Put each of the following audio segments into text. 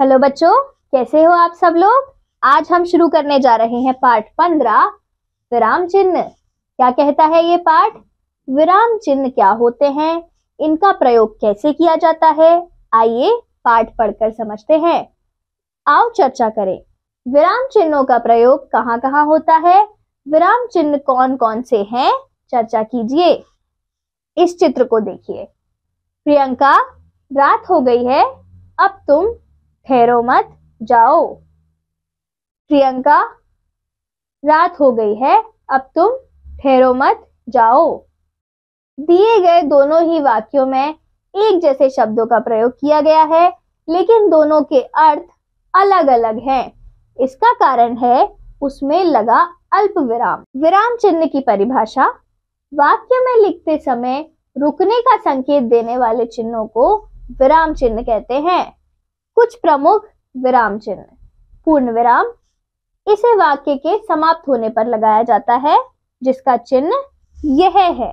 Hello बच्चों कैसे हो आप सब लोग आज हम शुरू करने जा रहे हैं पाठ पंद्रह विराम चिन्ह क्या कहता है ये पाठ विराम चिन्ह क्या होते हैं इनका प्रयोग कैसे किया जाता है आइए पाठ पढ़कर समझते हैं आओ चर्चा करें विराम चिन्हों का प्रयोग कहाँ कहाँ होता है विराम चिन्ह कौन कौन से हैं चर्चा कीजिए इस चित्र को देखिए प्रियंका रात हो गई है अब तुम ठहरो मत जाओ प्रियंका रात हो गई है अब तुम ठहरो मत जाओ दिए गए दोनों ही वाक्यों में एक जैसे शब्दों का प्रयोग किया गया है लेकिन दोनों के अर्थ अलग अलग हैं। इसका कारण है उसमें लगा अल्प विराम विराम चिन्ह की परिभाषा वाक्य में लिखते समय रुकने का संकेत देने वाले चिन्हों को विराम चिन्ह कहते हैं कुछ प्रमुख विराम चिन्ह पूर्ण विराम इसे वाक्य के समाप्त होने पर लगाया जाता है जिसका चिन्ह यह है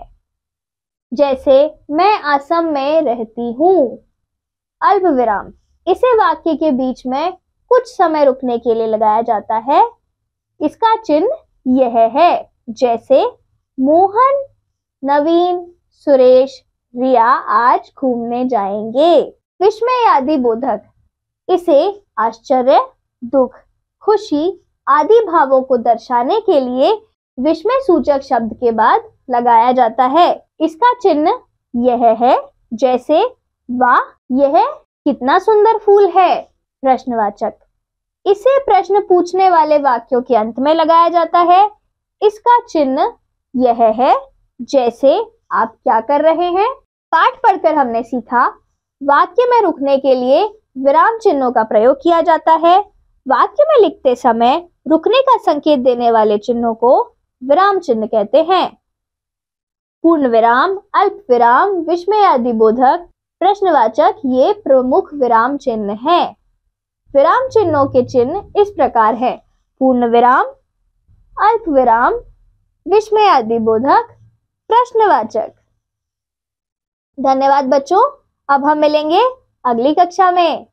जैसे मैं असम में रहती हूँ अल्प विराम इसे वाक्य के बीच में कुछ समय रुकने के लिए लगाया जाता है इसका चिन्ह यह है जैसे मोहन नवीन सुरेश रिया आज घूमने जाएंगे विस्मय आदि बोधक इसे आश्चर्य दुख खुशी आदि भावों को दर्शाने के लिए विस्मय सूचक शब्द के बाद लगाया जाता है इसका चिन्ह यह है जैसे वाह यह कितना सुंदर फूल है प्रश्नवाचक इसे प्रश्न पूछने वाले वाक्यों के अंत में लगाया जाता है इसका चिन्ह यह है जैसे आप क्या कर रहे हैं पाठ पढ़कर हमने सीखा वाक्य में रुकने के लिए विराम चिन्हों का प्रयोग किया जाता है वाक्य में लिखते समय रुकने का संकेत देने वाले चिन्हों को विराम चिन्ह कहते हैं पूर्ण विराम अल्प विराम विस्मय आदि बोधक प्रश्नवाचक ये प्रमुख विराम चिन्ह है विराम चिन्हों के चिन्ह इस प्रकार है पूर्ण विराम अल्प विराम विस्मय आदि बोधक प्रश्नवाचक धन्यवाद बच्चों अब हम मिलेंगे अगली कक्षा में